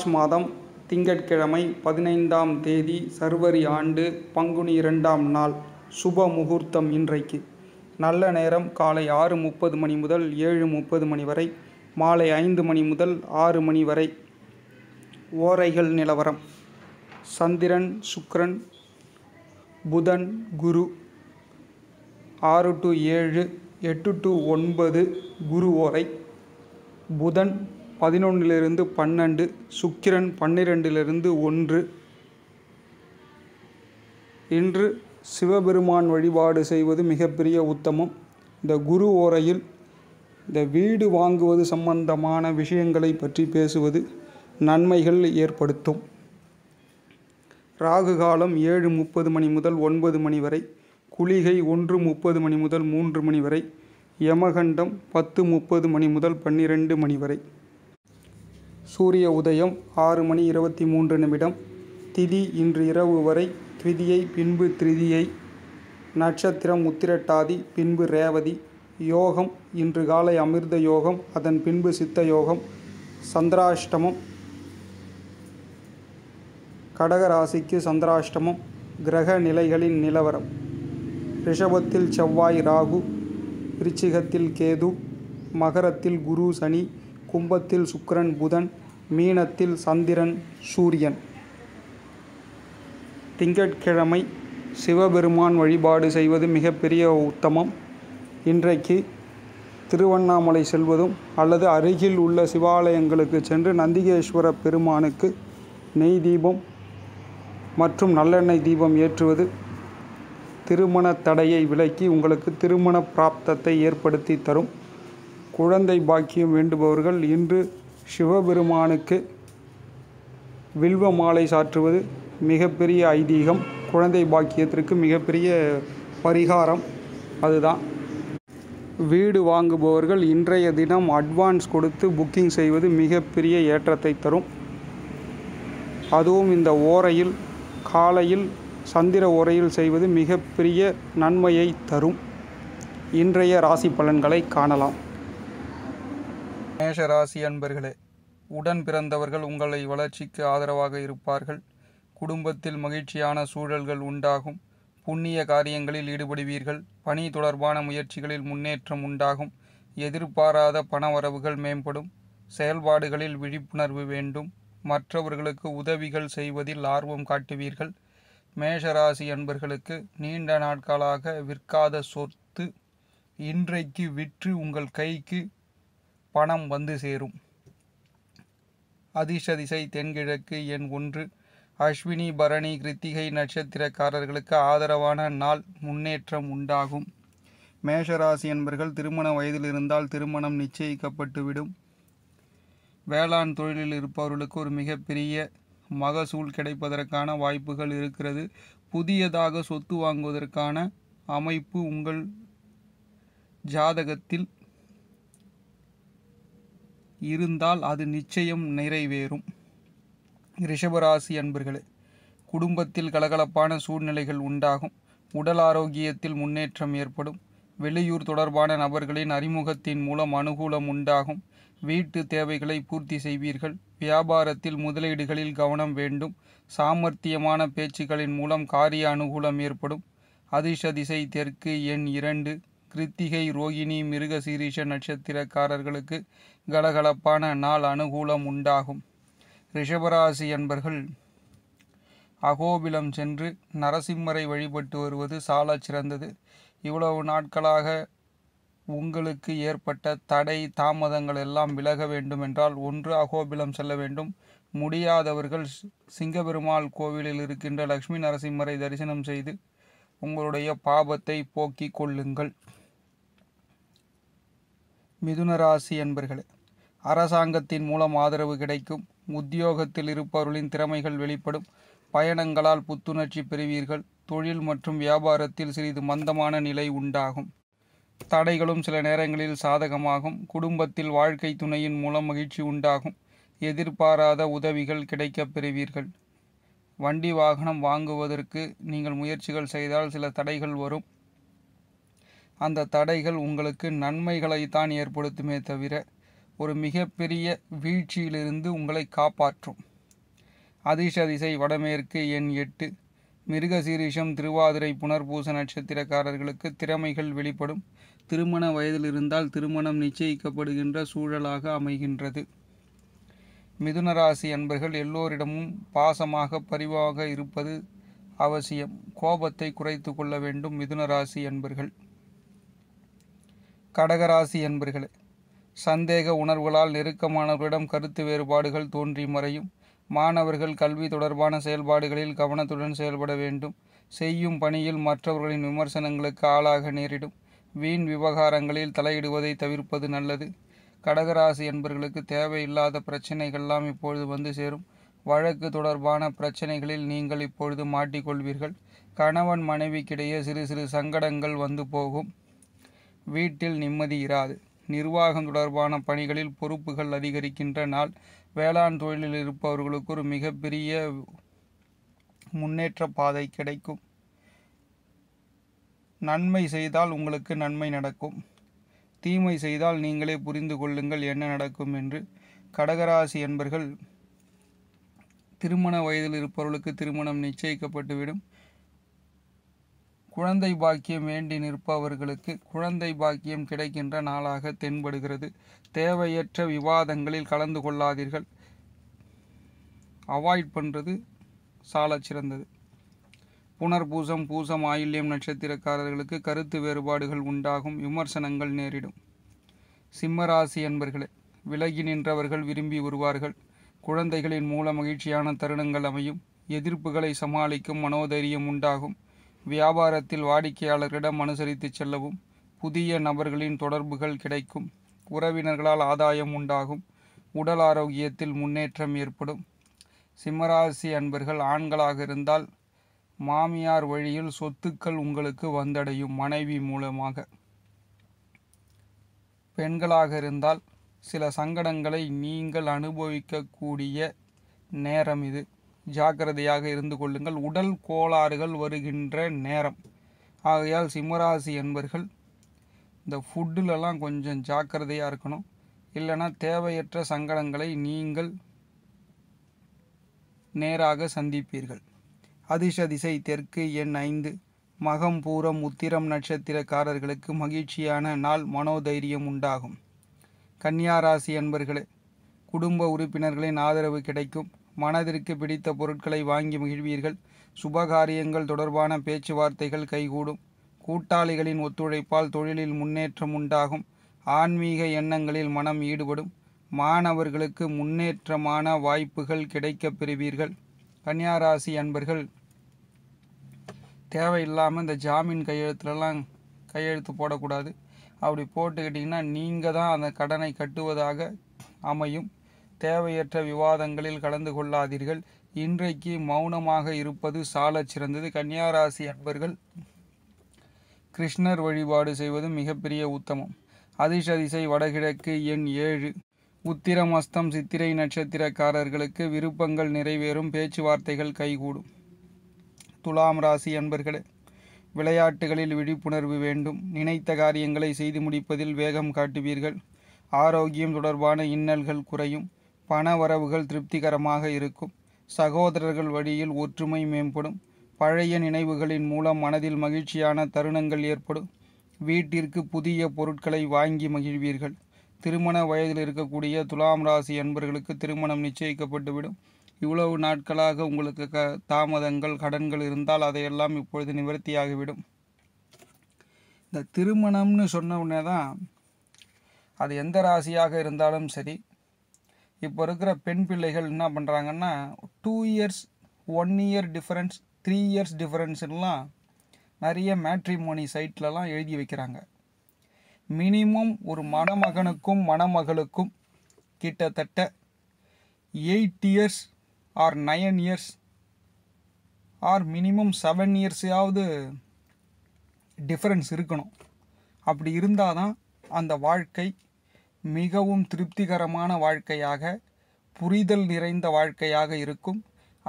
March மாதம் திங்கட்கிழமை பதினைந்தாம் தேதி சர்வரி ஆண்டு பங்குனி இரண்டாம் நாள் சுப முகூர்த்தம் இன்றைக்கு நல்ல நேரம் காலை ஆறு முப்பது மணி முதல் ஏழு முப்பது மணி வரை மாலை ஐந்து மணி முதல் ஆறு மணி வரை ஓரைகள் நிலவரம் சந்திரன் சுக்ரன் புதன் குரு ஆறு டு ஏழு எட்டு டு ஒன்பது குரு ஓரை புதன் பதினொன்றிலிருந்து பன்னெண்டு சுக்கிரன் பன்னிரெண்டிலிருந்து ஒன்று இன்று சிவபெருமான் வழிபாடு செய்வது மிகப்பெரிய உத்தமம் இந்த குரு ஓரையில் இந்த வீடு வாங்குவது சம்பந்தமான விஷயங்களை பற்றி பேசுவது நன்மைகள் ஏற்படுத்தும் ராகு காலம் ஏழு முப்பது மணி முதல் ஒன்பது மணி வரை குளிகை ஒன்று முப்பது மணி முதல் மூன்று மணி வரை யமகண்டம் பத்து முப்பது மணி முதல் பன்னிரெண்டு மணி வரை சூரிய உதயம் ஆறு மணி இருபத்தி மூன்று நிமிடம் திதி இன்று இரவு வரை திருதியை பின்பு திருதியை நட்சத்திரம் உத்திரட்டாதி பின்பு ரேவதி யோகம் இன்று காலை அமிர்த யோகம் அதன் பின்பு சித்த யோகம் சந்திராஷ்டமம் கடகராசிக்கு சந்திராஷ்டமம் கிரக நிலைகளின் நிலவரம் ரிஷபத்தில் செவ்வாய் ராகு விருச்சிகத்தில் கேது மகரத்தில் குரு சனி கும்பத்தில் சுக்கரன் புதன் மீனத்தில் சந்திரன் சூரியன் திங்கட்கிழமை சிவபெருமான் வழிபாடு செய்வது மிகப்பெரிய உத்தமம் இன்றைக்கு திருவண்ணாமலை செல்வதும் அல்லது அருகில் உள்ள சிவாலயங்களுக்கு சென்று நந்திகேஸ்வர பெருமானுக்கு நெய் தீபம் மற்றும் நல்லெண்ணெய் தீபம் ஏற்றுவது திருமண தடையை விலக்கி உங்களுக்கு திருமண பிராப்தத்தை ஏற்படுத்தி தரும் குழந்தை பாக்கியம் வேண்டுபவர்கள் இன்று சிவபெருமானுக்கு வில்வ மாலை சாற்றுவது மிகப்பெரிய ஐதீகம் குழந்தை பாக்கியத்திற்கு மிகப்பெரிய பரிகாரம் அதுதான் வீடு வாங்குபவர்கள் இன்றைய தினம் அட்வான்ஸ் கொடுத்து புக்கிங் செய்வது மிகப்பெரிய ஏற்றத்தை தரும் அதுவும் இந்த ஓரையில் காலையில் சந்திர ஓரையில் செய்வது மிகப்பெரிய நன்மையை தரும் இன்றைய ராசி பலன்களை காணலாம் மேஷராசி அன்பர்களே உடன் பிறந்தவர்கள் உங்களை வளர்ச்சிக்கு ஆதரவாக இருப்பார்கள் குடும்பத்தில் மகிழ்ச்சியான சூழல்கள் உண்டாகும் புண்ணிய காரியங்களில் ஈடுபடுவீர்கள் பணி தொடர்பான முயற்சிகளில் முன்னேற்றம் உண்டாகும் எதிர்பாராத பணவரவுகள் மேம்படும் செயல்பாடுகளில் விழிப்புணர்வு வேண்டும் மற்றவர்களுக்கு உதவிகள் செய்வதில் ஆர்வம் காட்டுவீர்கள் மேஷராசி அன்பர்களுக்கு நீண்ட நாட்களாக விற்காத சொத்து இன்றைக்கு விற்று உங்கள் கைக்கு பணம் வந்து சேரும் அதிர்ஷதிசை தென்கிழக்கு எண் ஒன்று அஸ்வினி பரணி கிருத்திகை நட்சத்திரக்காரர்களுக்கு ஆதரவான நாள் முன்னேற்றம் உண்டாகும் மேஷராசி என்பர்கள் திருமண வயதில் இருந்தால் திருமணம் நிச்சயிக்கப்பட்டுவிடும் வேளாண் தொழிலில் இருப்பவர்களுக்கு ஒரு மிகப்பெரிய மகசூல் கிடைப்பதற்கான வாய்ப்புகள் இருக்கிறது புதியதாக சொத்து வாங்குவதற்கான அமைப்பு உங்கள் ஜாதகத்தில் இருந்தால் அது நிச்சயம் நிறைவேறும் ரிஷபராசி அன்பர்களே குடும்பத்தில் கலகலப்பான சூழ்நிலைகள் உண்டாகும் உடல் ஆரோக்கியத்தில் முன்னேற்றம் ஏற்படும் வெளியூர் தொடர்பான நபர்களின் அறிமுகத்தின் மூலம் அனுகூலம் உண்டாகும் வீட்டு தேவைகளை பூர்த்தி செய்வீர்கள் வியாபாரத்தில் முதலீடுகளில் கவனம் வேண்டும் சாமர்த்தியமான பேச்சுக்களின் மூலம் காரிய அனுகூலம் ஏற்படும் அதிர்ஷதிசை தெற்கு எண் இரண்டு கிருத்திகை ரோகிணி மிருகசீரிஷ நட்சத்திரக்காரர்களுக்கு கலகலப்பான நாள் அனுகூலம் உண்டாகும் ரிஷபராசி என்பர்கள் அகோபிலம் சென்று நரசிம்மரை வழிபட்டு வருவது சால சிறந்தது இவ்வளவு நாட்களாக உங்களுக்கு ஏற்பட்ட தடை தாமதங்கள் எல்லாம் விலக வேண்டும் என்றால் ஒன்று அகோபிலம் செல்ல வேண்டும் முடியாதவர்கள் சிங்கபெருமாள் கோவிலில் இருக்கின்ற லக்ஷ்மி நரசிம்மரை தரிசனம் செய்து உங்களுடைய பாபத்தை போக்கிக் கொள்ளுங்கள் மிதுனராசி ராசி என்பர்களே அரசாங்கத்தின் மூலம் ஆதரவு கிடைக்கும் உத்தியோகத்தில் இருப்பவர்களின் திறமைகள் வெளிப்படும் பயணங்களால் புத்துணர்ச்சி பெறுவீர்கள் தொழில் மற்றும் வியாபாரத்தில் சிறிது மந்தமான நிலை உண்டாகும் தடைகளும் சில நேரங்களில் சாதகமாகும் குடும்பத்தில் வாழ்க்கை துணையின் மூலம் மகிழ்ச்சி உண்டாகும் எதிர்பாராத உதவிகள் கிடைக்கப் பெறுவீர்கள் வண்டி வாகனம் வாங்குவதற்கு நீங்கள் முயற்சிகள் செய்தால் சில தடைகள் வரும் அந்த தடைகள் உங்களுக்கு நன்மைகளை தான் ஏற்படுத்துமே தவிர ஒரு மிகப்பெரிய வீழ்ச்சியிலிருந்து உங்களை காப்பாற்றும் அதிசதிசை வடமேற்கு எண் எட்டு மிருகசீரிஷம் திருவாதிரை புனர்பூச நட்சத்திரக்காரர்களுக்கு திறமைகள் வெளிப்படும் திருமண வயதிலிருந்தால் திருமணம் நிச்சயிக்கப்படுகின்ற சூழலாக அமைகின்றது மிதுனராசி அன்பர்கள் எல்லோரிடமும் பாசமாக பரிவாக இருப்பது அவசியம் கோபத்தை குறைத்து கொள்ள வேண்டும் மிதுனராசி அன்பர்கள் கடகராசி என்பர்களே சந்தேக உணர்வுகளால் நெருக்கமானவர்களிடம் கருத்து வேறுபாடுகள் தோன்றி மறையும் மாணவர்கள் கல்வி தொடர்பான செயல்பாடுகளில் கவனத்துடன் செயல்பட வேண்டும் செய்யும் பணியில் மற்றவர்களின் விமர்சனங்களுக்கு ஆளாக நேரிடும் வீண் விவகாரங்களில் தலையிடுவதை தவிர்ப்பது நல்லது கடகராசி என்பர்களுக்கு தேவையில்லாத பிரச்சனைகள்லாம் இப்பொழுது வந்து சேரும் வழக்கு தொடர்பான பிரச்சனைகளில் நீங்கள் இப்பொழுது மாட்டிக்கொள்வீர்கள் கணவன் மனைவிக்கிடையே சிறு சிறு சங்கடங்கள் வந்து போகும் வீட்டில் நிம்மதி இராது நிர்வாகம் தொடர்பான பணிகளில் பொறுப்புகள் அதிகரிக்கின்ற நாள் வேளாண் தொழிலில் இருப்பவர்களுக்கு ஒரு மிகப்பெரிய முன்னேற்ற பாதை கிடைக்கும் நன்மை செய்தால் உங்களுக்கு நன்மை நடக்கும் தீமை செய்தால் நீங்களே புரிந்து கொள்ளுங்கள் என்ன நடக்கும் என்று கடகராசி என்பர்கள் திருமண வயதில் இருப்பவர்களுக்கு திருமணம் நிச்சயிக்கப்பட்டுவிடும் குழந்தை பாக்கியம் வேண்டி நிற்பவர்களுக்கு குழந்தை பாக்கியம் கிடைக்கின்ற நாளாக தென்படுகிறது தேவையற்ற விவாதங்களில் கலந்து கொள்ளாதீர்கள் அவாய்ட் பண்ணுறது சால சிறந்தது புனர்பூசம் பூசம் ஆயில்யம் நட்சத்திரக்காரர்களுக்கு கருத்து வேறுபாடுகள் உண்டாகும் விமர்சனங்கள் நேரிடும் சிம்மராசி என்பர்களே விலகி நின்றவர்கள் விரும்பி வருவார்கள் குழந்தைகளின் மூல மகிழ்ச்சியான தருணங்கள் அமையும் எதிர்ப்புகளை சமாளிக்கும் மனோதைரியம் உண்டாகும் வியாபாரத்தில் வாடிக்கையாளர்களிடம் அனுசரித்து செல்லவும் புதிய நபர்களின் தொடர்புகள் கிடைக்கும் உறவினர்களால் ஆதாயம் உண்டாகும் உடல் ஆரோக்கியத்தில் முன்னேற்றம் ஏற்படும் சிம்மராசி அன்பர்கள் ஆண்களாக இருந்தால் மாமியார் வழியில் சொத்துக்கள் உங்களுக்கு வந்தடையும் மனைவி மூலமாக பெண்களாக இருந்தால் சில சங்கடங்களை நீங்கள் அனுபவிக்கக்கூடிய நேரம் இது ஜாக்கிரதையாக இருந்து கொள்ளுங்கள் உடல் கோளாறுகள் வருகின்ற நேரம் ஆகையால் சிம்மராசி என்பர்கள் இந்த ஃபுட்டுலலாம் கொஞ்சம் ஜாக்கிரதையாக இருக்கணும் இல்லைனா தேவையற்ற சங்கடங்களை நீங்கள் நேராக சந்திப்பீர்கள் அதிர்ஷ திசை தெற்கு எண் ஐந்து மகம் பூரம் உத்திரம் நட்சத்திரக்காரர்களுக்கு மகிழ்ச்சியான நாள் மனோதைரியம் உண்டாகும் கன்னியாராசி ராசி குடும்ப உறுப்பினர்களின் ஆதரவு கிடைக்கும் மனதிற்கு பிடித்த பொருட்களை வாங்கி மகிழ்வீர்கள் சுபகாரியங்கள் தொடர்பான பேச்சுவார்த்தைகள் கைகூடும் கூட்டாளிகளின் ஒத்துழைப்பால் தொழிலில் முன்னேற்றம் உண்டாகும் ஆன்மீக எண்ணங்களில் மனம் ஈடுபடும் மாணவர்களுக்கு முன்னேற்றமான வாய்ப்புகள் கிடைக்கப் பெறுவீர்கள் கன்னியாராசி அன்பர்கள் தேவையில்லாமல் இந்த ஜாமீன் கையெழுத்துலலாம் கையெழுத்து போடக்கூடாது அப்படி போட்டுக்கிட்டிங்கன்னா நீங்கள் தான் அந்த கடனை கட்டுவதாக அமையும் தேவையற்ற விவாதங்களில் கலந்து கொள்ளாதீர்கள் இன்றைக்கு மௌனமாக இருப்பது சாலச் சிறந்தது கன்னியாராசி அன்பர்கள் கிருஷ்ணர் வழிபாடு செய்வது மிகப்பெரிய உத்தமம் அதிசதிசை வடகிழக்கு எண் ஏழு உத்திரமஸ்தம் சித்திரை நட்சத்திரக்காரர்களுக்கு விருப்பங்கள் நிறைவேறும் பேச்சுவார்த்தைகள் கைகூடும் துலாம் ராசி அன்பர்களே விளையாட்டுகளில் விழிப்புணர்வு வேண்டும் நினைத்த காரியங்களை செய்து முடிப்பதில் வேகம் காட்டுவீர்கள் ஆரோக்கியம் தொடர்பான இன்னல்கள் குறையும் பண வரவுகள் திருப்திகரமாக இருக்கும் சகோதரர்கள் வழியில் ஒற்றுமை மேம்படும் பழைய நினைவுகளின் மூலம் மனதில் மகிழ்ச்சியான தருணங்கள் ஏற்படும் வீட்டிற்கு புதிய பொருட்களை வாங்கி மகிழ்வீர்கள் திருமண வயதில் இருக்கக்கூடிய துலாம் ராசி அன்பர்களுக்கு திருமணம் நிச்சயிக்கப்பட்டுவிடும் இவ்வளவு நாட்களாக உங்களுக்கு க தாமதங்கள் கடன்கள் இருந்தால் அதையெல்லாம் இப்பொழுது நிவர்த்தியாகிவிடும் இந்த திருமணம்னு சொன்ன உடனே தான் அது எந்த ராசியாக இருந்தாலும் சரி இப்போ இருக்கிற பெண் பிள்ளைகள் என்ன பண்ணுறாங்கன்னா two years one year difference three years டிஃப்ரென்ஸ்லாம் நிறைய மேட்ரிமோனி சைட்லலாம் எழுதி வைக்கிறாங்க மினிமம் ஒரு மணமகனுக்கும் மணமகளுக்கும் கிட்டத்தட்ட eight years or nine years or minimum seven இயர்ஸையாவது டிஃப்ரென்ஸ் இருக்கணும் அப்படி இருந்தால் தான் அந்த வாழ்க்கை மிகவும் திருப்திகரமான வாழ்க்கையாக புரிதல் நிறைந்த வாழ்க்கையாக இருக்கும்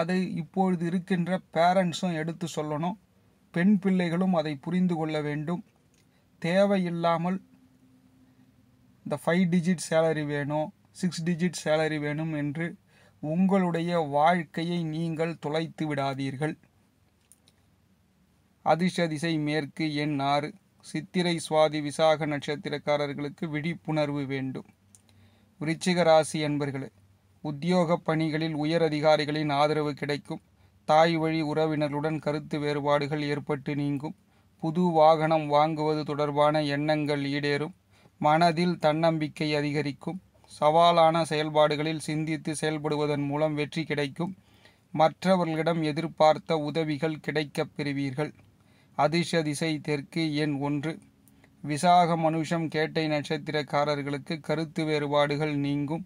அதை இப்பொழுது இருக்கின்ற பேரண்ட்ஸும் எடுத்து சொல்லணும் பெண் பிள்ளைகளும் அதை புரிந்து கொள்ள வேண்டும் தேவையில்லாமல் இந்த ஃபைவ் டிஜிட் சேலரி வேணும் சிக்ஸ் டிஜிட் சேலரி வேணும் என்று உங்களுடைய வாழ்க்கையை நீங்கள் தொலைத்து விடாதீர்கள் அதிர்ஷதிசை மேற்கு எண் ஆறு சித்திரை சுவாதி விசாக நட்சத்திரக்காரர்களுக்கு விழிப்புணர்வு வேண்டும் விருச்சிக ராசி அன்பர்களே உத்தியோக பணிகளில் உயர் அதிகாரிகளின் ஆதரவு கிடைக்கும் தாய் வழி உறவினருடன் கருத்து வேறுபாடுகள் ஏற்பட்டு நீங்கும் புது வாகனம் வாங்குவது தொடர்பான எண்ணங்கள் ஈடேறும் மனதில் தன்னம்பிக்கை அதிகரிக்கும் சவாலான செயல்பாடுகளில் சிந்தித்து செயல்படுவதன் மூலம் வெற்றி கிடைக்கும் மற்றவர்களிடம் எதிர்பார்த்த உதவிகள் கிடைக்கப் பெறுவீர்கள் அதிர்ஷ திசை தெற்கு எண் ஒன்று விசாக மனுஷம் கேட்டை நட்சத்திரக்காரர்களுக்கு கருத்து வேறுபாடுகள் நீங்கும்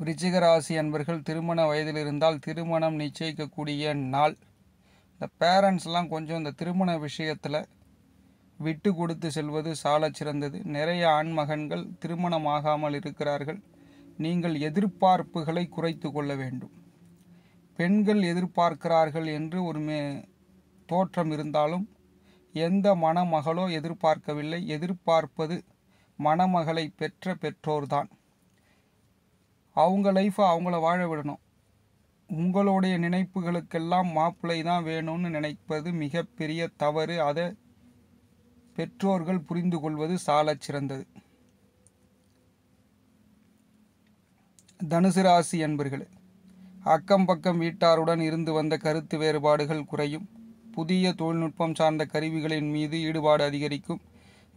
விருச்சிகராசி அன்பர்கள் திருமண வயதில் இருந்தால் திருமணம் நிச்சயிக்கக்கூடிய நாள் இந்த பேரண்ட்ஸ்லாம் கொஞ்சம் இந்த திருமண விஷயத்தில் விட்டு கொடுத்து செல்வது சால சிறந்தது நிறைய ஆண்மகன்கள் திருமணமாகாமல் இருக்கிறார்கள் நீங்கள் எதிர்பார்ப்புகளை குறைத்து கொள்ள வேண்டும் பெண்கள் எதிர்பார்க்கிறார்கள் என்று ஒரு மே தோற்றம் இருந்தாலும் எந்த மணமகளோ எதிர்பார்க்கவில்லை எதிர்பார்ப்பது மணமகளை பெற்ற பெற்றோர்தான் அவங்க லைஃப்பை அவங்கள வாழ விடணும் உங்களுடைய நினைப்புகளுக்கெல்லாம் மாப்பிள்ளை தான் வேணும்னு நினைப்பது மிகப்பெரிய தவறு அதை பெற்றோர்கள் புரிந்து கொள்வது சால சிறந்தது தனுசு ராசி அன்பர்களே அக்கம் பக்கம் வீட்டாருடன் இருந்து வந்த கருத்து வேறுபாடுகள் குறையும் புதிய தொழில்நுட்பம் சார்ந்த கருவிகளின் மீது ஈடுபாடு அதிகரிக்கும்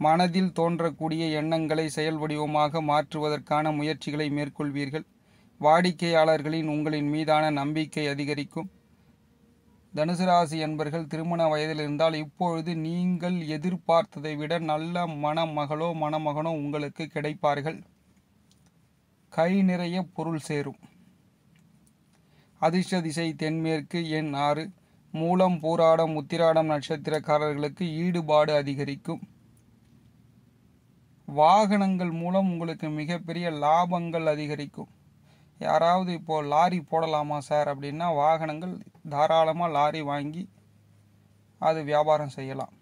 மனதில் தோன்றக்கூடிய எண்ணங்களை செயல் வடிவமாக மாற்றுவதற்கான முயற்சிகளை மேற்கொள்வீர்கள் வாடிக்கையாளர்களின் உங்களின் மீதான நம்பிக்கை அதிகரிக்கும் தனுசு ராசி என்பர்கள் திருமண வயதில் இருந்தால் இப்பொழுது நீங்கள் எதிர்பார்த்ததை விட நல்ல மணமகளோ மணமகனோ உங்களுக்கு கிடைப்பார்கள் கை நிறைய பொருள் சேரும் அதிர்ஷ்ட திசை தென்மேற்கு எண் ஆறு மூலம் பூராடம் உத்திராடம் நட்சத்திரக்காரர்களுக்கு ஈடுபாடு அதிகரிக்கும் வாகனங்கள் மூலம் உங்களுக்கு மிகப்பெரிய லாபங்கள் அதிகரிக்கும் யாராவது இப்போது லாரி போடலாமா சார் அப்படின்னா வாகனங்கள் தாராளமாக லாரி வாங்கி அது வியாபாரம் செய்யலாம்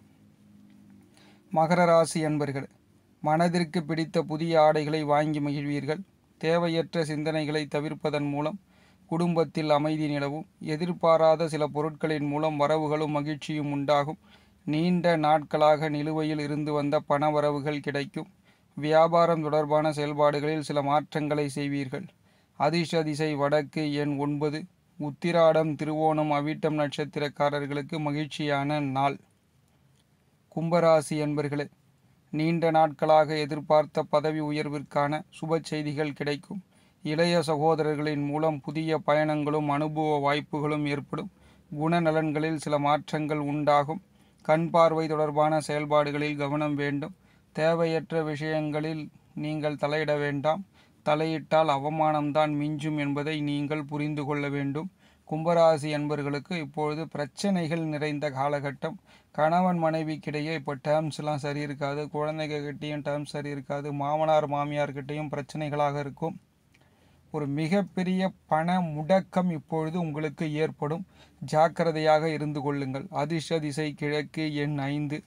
மகர ராசி அன்பர்கள் மனதிற்கு பிடித்த புதிய ஆடைகளை வாங்கி மகிழ்வீர்கள் தேவையற்ற சிந்தனைகளை தவிர்ப்பதன் மூலம் குடும்பத்தில் அமைதி நிலவும் எதிர்பாராத சில பொருட்களின் மூலம் வரவுகளும் மகிழ்ச்சியும் உண்டாகும் நீண்ட நாட்களாக நிலுவையில் இருந்து வந்த பணவரவுகள் கிடைக்கும் வியாபாரம் தொடர்பான செயல்பாடுகளில் சில மாற்றங்களை செய்வீர்கள் அதிர்ஷ்ட திசை வடக்கு எண் ஒன்பது உத்திராடம் திருவோணம் அவிட்டம் நட்சத்திரக்காரர்களுக்கு மகிழ்ச்சியான நாள் கும்பராசி என்பர்களே நீண்ட நாட்களாக எதிர்பார்த்த பதவி உயர்விற்கான சுப செய்திகள் கிடைக்கும் இளைய சகோதரர்களின் மூலம் புதிய பயணங்களும் அனுபவ வாய்ப்புகளும் ஏற்படும் குணநலன்களில் சில மாற்றங்கள் உண்டாகும் கண் பார்வை தொடர்பான செயல்பாடுகளில் கவனம் வேண்டும் தேவையற்ற விஷயங்களில் நீங்கள் தலையிட வேண்டாம் தலையிட்டால் அவமானம்தான் மிஞ்சும் என்பதை நீங்கள் புரிந்து கொள்ள வேண்டும் கும்பராசி என்பர்களுக்கு இப்பொழுது பிரச்சனைகள் நிறைந்த காலகட்டம் கணவன் மனைவிக்கிடையே இப்போ டேர்ம்ஸ்லாம் சரி இருக்காது குழந்தைகிட்டையும் டேர்ம்ஸ் சரி இருக்காது மாமனார் மாமியார்கிட்டையும் பிரச்சனைகளாக இருக்கும் ஒரு மிகப்பெரிய பண முடக்கம் இப்பொழுது உங்களுக்கு ஏற்படும் ஜாக்கிரதையாக இருந்து கொள்ளுங்கள் அதிர்ஷ்ட திசை கிழக்கு எண் ஐந்து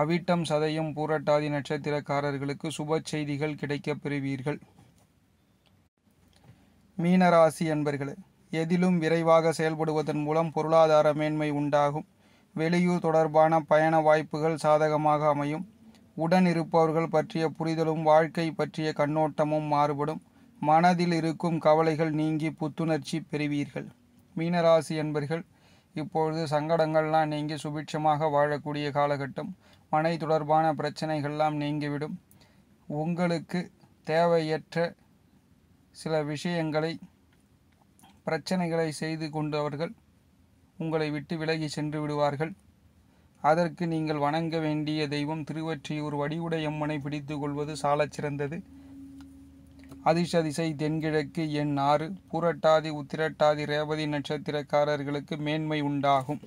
அவிட்டம் சதயம் பூரட்டாதி நட்சத்திரக்காரர்களுக்கு சுப செய்திகள் கிடைக்கப் பெறுவீர்கள் மீனராசி என்பர்களே எதிலும் விரைவாக செயல்படுவதன் மூலம் பொருளாதார மேன்மை உண்டாகும் வெளியூர் தொடர்பான பயண வாய்ப்புகள் சாதகமாக அமையும் உடன் இருப்பவர்கள் பற்றிய புரிதலும் வாழ்க்கை பற்றிய கண்ணோட்டமும் மாறுபடும் மனதில் இருக்கும் கவலைகள் நீங்கி புத்துணர்ச்சி பெறுவீர்கள் மீனராசி என்பர்கள் இப்பொழுது சங்கடங்கள்லாம் நீங்கி சுபிட்சமாக வாழக்கூடிய காலகட்டம் மனை தொடர்பான பிரச்சனைகள்லாம் நீங்கிவிடும் உங்களுக்கு தேவையற்ற சில விஷயங்களை பிரச்சனைகளை செய்து கொண்டவர்கள் உங்களை விட்டு விலகி சென்று விடுவார்கள் அதற்கு நீங்கள் வணங்க வேண்டிய தெய்வம் திருவற்றியூர் வடிவுடையம்மனை பிடித்து கொள்வது சாலச் சிறந்தது அதிசதிசை தென்கிழக்கு எண் ஆறு பூரட்டாதி உத்திரட்டாதி ரேவதி நட்சத்திரக்காரர்களுக்கு மேன்மை உண்டாகும்